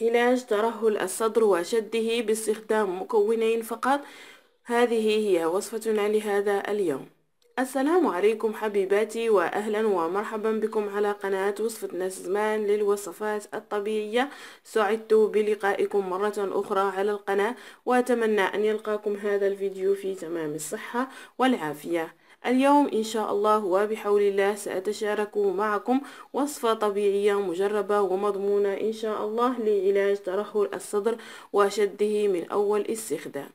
علاج ترهل الصدر وشده باستخدام مكونين فقط هذه هي وصفتنا لهذا اليوم السلام عليكم حبيباتي وأهلا ومرحبا بكم على قناة وصفة نسمان للوصفات الطبيعية سعدت بلقائكم مرة أخرى على القناة وأتمنى أن يلقاكم هذا الفيديو في تمام الصحة والعافية اليوم إن شاء الله وبحول الله سأتشارك معكم وصفة طبيعية مجربة ومضمونة إن شاء الله لعلاج ترهل الصدر وشده من أول استخدام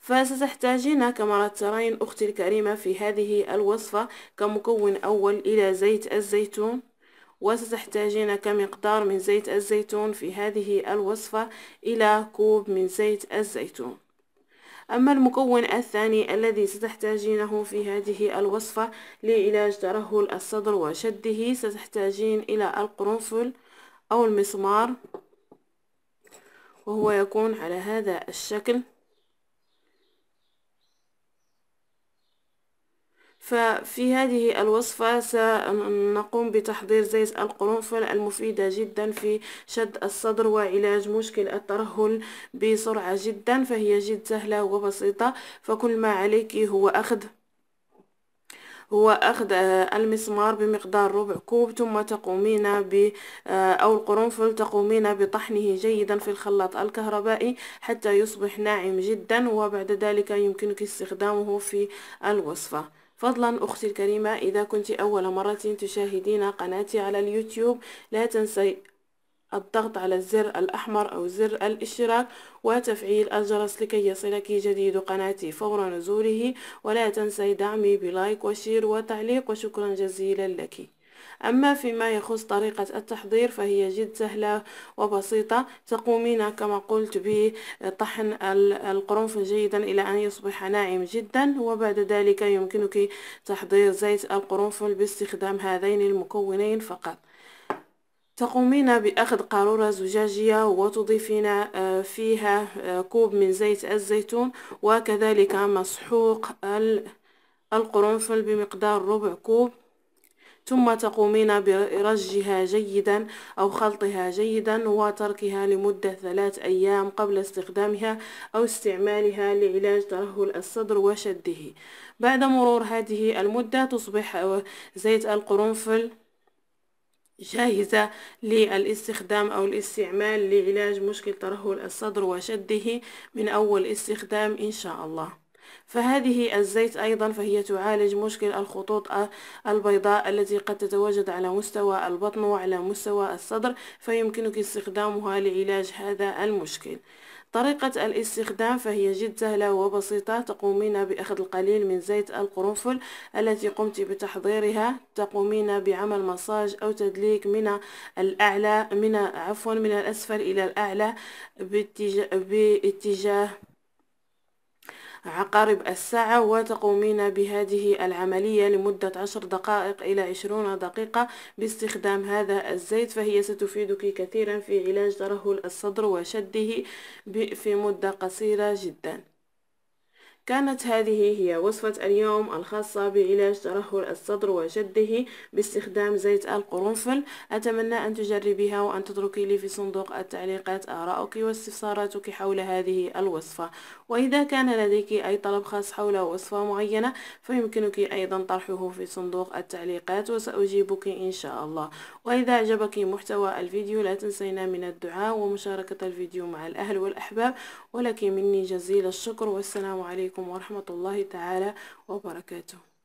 فستحتاجين كما ترين أختي الكريمة في هذه الوصفة كمكون أول إلى زيت الزيتون وستحتاجين كمقدار من زيت الزيتون في هذه الوصفة إلى كوب من زيت الزيتون أما المكون الثاني الذي ستحتاجينه في هذه الوصفة لعلاج ترهل الصدر وشده ستحتاجين إلى القرنفل أو المسمار وهو يكون على هذا الشكل ففي هذه الوصفة سنقوم بتحضير زيت القرنفل المفيدة جدا في شد الصدر وعلاج مشكل الترهل بسرعة جدا فهي جد سهلة وبسيطة فكل ما عليك هو أخذ هو أخذ آه، المسمار بمقدار ربع كوب ثم تقومين ب آه، أو القرنفل تقومين بطحنه جيدا في الخلاط الكهربائي حتى يصبح ناعم جدا وبعد ذلك يمكنك استخدامه في الوصفة فضلا أختي الكريمة إذا كنت أول مرة تشاهدين قناتي على اليوتيوب لا تنسي الضغط على الزر الأحمر أو زر الاشتراك وتفعيل الجرس لكي يصلك جديد قناتي فور نزوله ولا تنسي دعمي بلايك وشير وتعليق وشكرا جزيلا لك أما فيما يخص طريقة التحضير فهي جد سهلة وبسيطة تقومين كما قلت بطحن القرنفل جيدا إلى أن يصبح ناعم جدا وبعد ذلك يمكنك تحضير زيت القرنفل باستخدام هذين المكونين فقط تقومين بأخذ قارورة زجاجية وتضيفين آه، فيها آه، كوب من زيت الزيتون وكذلك مسحوق القرنفل بمقدار ربع كوب ثم تقومين برجها جيدا أو خلطها جيدا وتركها لمدة ثلاث أيام قبل استخدامها أو استعمالها لعلاج ترهل الصدر وشده بعد مرور هذه المدة تصبح زيت القرنفل جاهزة للاستخدام أو الاستعمال لعلاج مشكل ترهل الصدر وشده من أول استخدام إن شاء الله فهذه الزيت أيضا فهي تعالج مشكل الخطوط البيضاء التي قد تتواجد على مستوى البطن وعلى مستوى الصدر فيمكنك استخدامها لعلاج هذا المشكل طريقة الاستخدام فهي جد سهلة وبسيطة تقومين بأخذ القليل من زيت القرنفل التي قمت بتحضيرها تقومين بعمل مساج أو تدليك من الأعلى من عفوا من الأسفل إلى الأعلى باتجاه عقارب الساعة وتقومين بهذه العملية لمدة عشر دقائق إلى عشرون دقيقة باستخدام هذا الزيت فهي ستفيدك كثيرا في علاج ترهل الصدر وشده في مدة قصيرة جدا كانت هذه هي وصفة اليوم الخاصة بعلاج ترهل الصدر وشده باستخدام زيت القرنفل أتمنى أن تجربيها وأن تتركي لي في صندوق التعليقات آرائك واستفساراتك حول هذه الوصفة وإذا كان لديك أي طلب خاص حول وصفة معينة فيمكنك أيضا طرحه في صندوق التعليقات وسأجيبك إن شاء الله وإذا أعجبك محتوى الفيديو لا تنسينا من الدعاء ومشاركة الفيديو مع الأهل والأحباب ولك مني جزيل الشكر والسلام عليكم عليكم ورحمة الله تعالى وبركاته